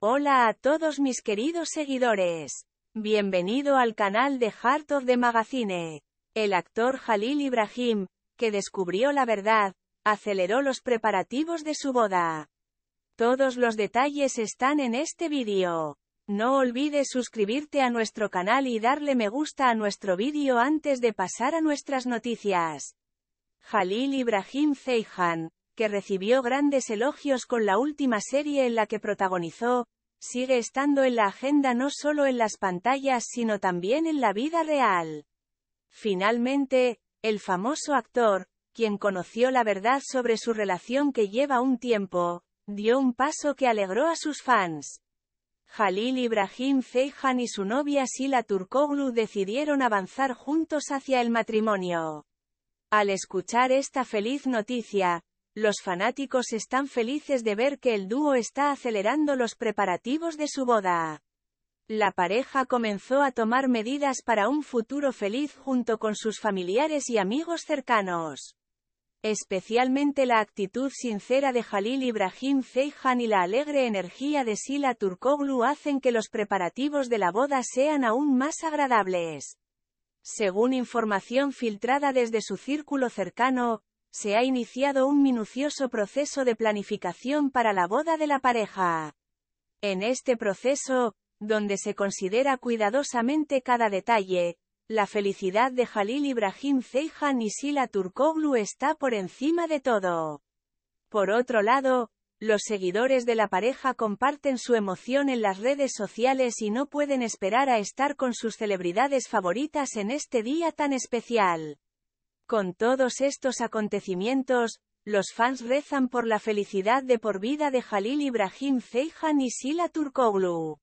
Hola a todos mis queridos seguidores. Bienvenido al canal de Heart of the Magazine. El actor Jalil Ibrahim, que descubrió la verdad, aceleró los preparativos de su boda. Todos los detalles están en este vídeo. No olvides suscribirte a nuestro canal y darle me gusta a nuestro vídeo antes de pasar a nuestras noticias. Jalil Ibrahim Zeihan, que recibió grandes elogios con la última serie en la que protagonizó, sigue estando en la agenda no solo en las pantallas sino también en la vida real. Finalmente, el famoso actor, quien conoció la verdad sobre su relación que lleva un tiempo, dio un paso que alegró a sus fans. Jalil Ibrahim Ceyhan y su novia Sila Turkoglu decidieron avanzar juntos hacia el matrimonio. Al escuchar esta feliz noticia, los fanáticos están felices de ver que el dúo está acelerando los preparativos de su boda. La pareja comenzó a tomar medidas para un futuro feliz junto con sus familiares y amigos cercanos. Especialmente la actitud sincera de Jalil Ibrahim Ceyhan y la alegre energía de Sila Turkoglu hacen que los preparativos de la boda sean aún más agradables. Según información filtrada desde su círculo cercano, se ha iniciado un minucioso proceso de planificación para la boda de la pareja. En este proceso, donde se considera cuidadosamente cada detalle, la felicidad de Jalil Ibrahim Zeijan y Sila Turkoglu está por encima de todo. Por otro lado, los seguidores de la pareja comparten su emoción en las redes sociales y no pueden esperar a estar con sus celebridades favoritas en este día tan especial. Con todos estos acontecimientos, los fans rezan por la felicidad de por vida de Jalil Ibrahim Ceyhan y Sila Turkoglu.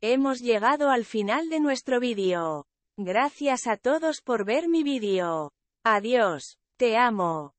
Hemos llegado al final de nuestro vídeo. Gracias a todos por ver mi vídeo. Adiós. Te amo.